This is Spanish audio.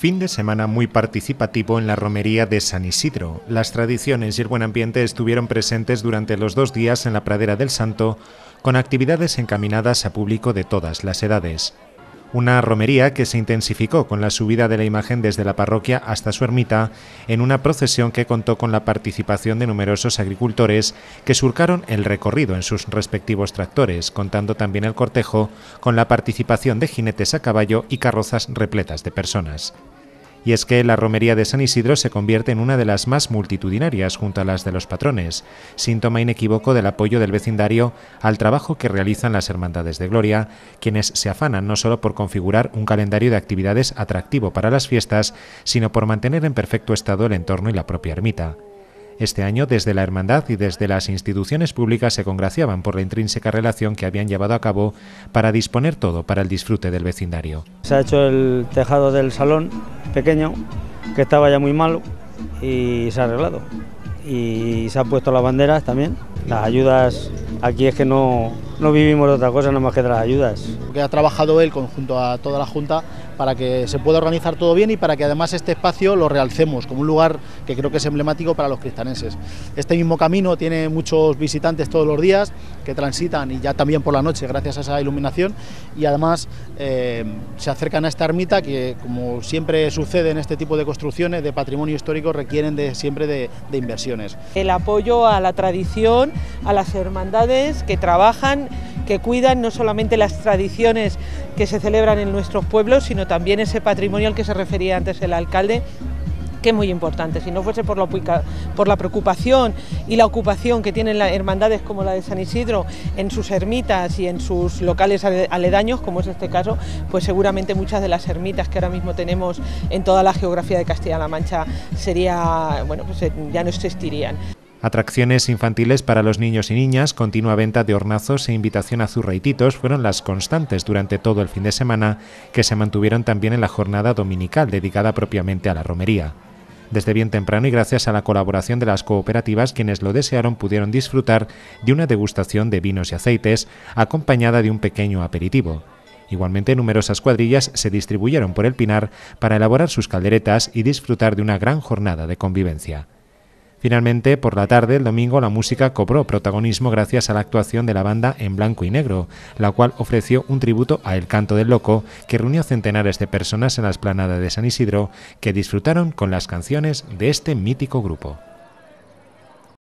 Fin de semana muy participativo en la romería de San Isidro. Las tradiciones y el buen ambiente estuvieron presentes durante los dos días en la pradera del Santo, con actividades encaminadas a público de todas las edades. Una romería que se intensificó con la subida de la imagen desde la parroquia hasta su ermita, en una procesión que contó con la participación de numerosos agricultores que surcaron el recorrido en sus respectivos tractores, contando también el cortejo con la participación de jinetes a caballo y carrozas repletas de personas y es que la romería de San Isidro se convierte en una de las más multitudinarias junto a las de los patrones, síntoma inequívoco del apoyo del vecindario al trabajo que realizan las Hermandades de Gloria, quienes se afanan no solo por configurar un calendario de actividades atractivo para las fiestas, sino por mantener en perfecto estado el entorno y la propia ermita. Este año, desde la Hermandad y desde las instituciones públicas se congraciaban por la intrínseca relación que habían llevado a cabo para disponer todo para el disfrute del vecindario. Se ha hecho el tejado del salón pequeño, que estaba ya muy malo, y se ha arreglado. Y se han puesto las banderas también. Las ayudas aquí es que no, no vivimos de otra cosa, nada más que de las ayudas. ha trabajado él conjunto a toda la Junta para que se pueda organizar todo bien y para que además este espacio lo realcemos como un lugar que creo que es emblemático para los cristaneses. Este mismo camino tiene muchos visitantes todos los días que transitan y ya también por la noche gracias a esa iluminación y además eh, se acercan a esta ermita que como siempre sucede en este tipo de construcciones de patrimonio histórico requieren de, siempre de inversiones. El apoyo a la tradición, a las hermandades que trabajan que cuidan no solamente las tradiciones que se celebran en nuestros pueblos, sino también ese patrimonio al que se refería antes el alcalde que es muy importante. Si no fuese por la, por la preocupación y la ocupación que tienen las hermandades como la de San Isidro en sus ermitas y en sus locales aledaños, como es este caso, pues seguramente muchas de las ermitas que ahora mismo tenemos en toda la geografía de Castilla-La Mancha sería, bueno, pues eh, ya no existirían. Atracciones infantiles para los niños y niñas, continua venta de hornazos e invitación a zurraititos fueron las constantes durante todo el fin de semana, que se mantuvieron también en la jornada dominical dedicada propiamente a la romería. Desde bien temprano y gracias a la colaboración de las cooperativas, quienes lo desearon pudieron disfrutar de una degustación de vinos y aceites, acompañada de un pequeño aperitivo. Igualmente, numerosas cuadrillas se distribuyeron por el Pinar para elaborar sus calderetas y disfrutar de una gran jornada de convivencia. Finalmente, por la tarde, el domingo, la música cobró protagonismo gracias a la actuación de la banda en blanco y negro, la cual ofreció un tributo a El Canto del Loco, que reunió centenares de personas en la esplanada de San Isidro, que disfrutaron con las canciones de este mítico grupo.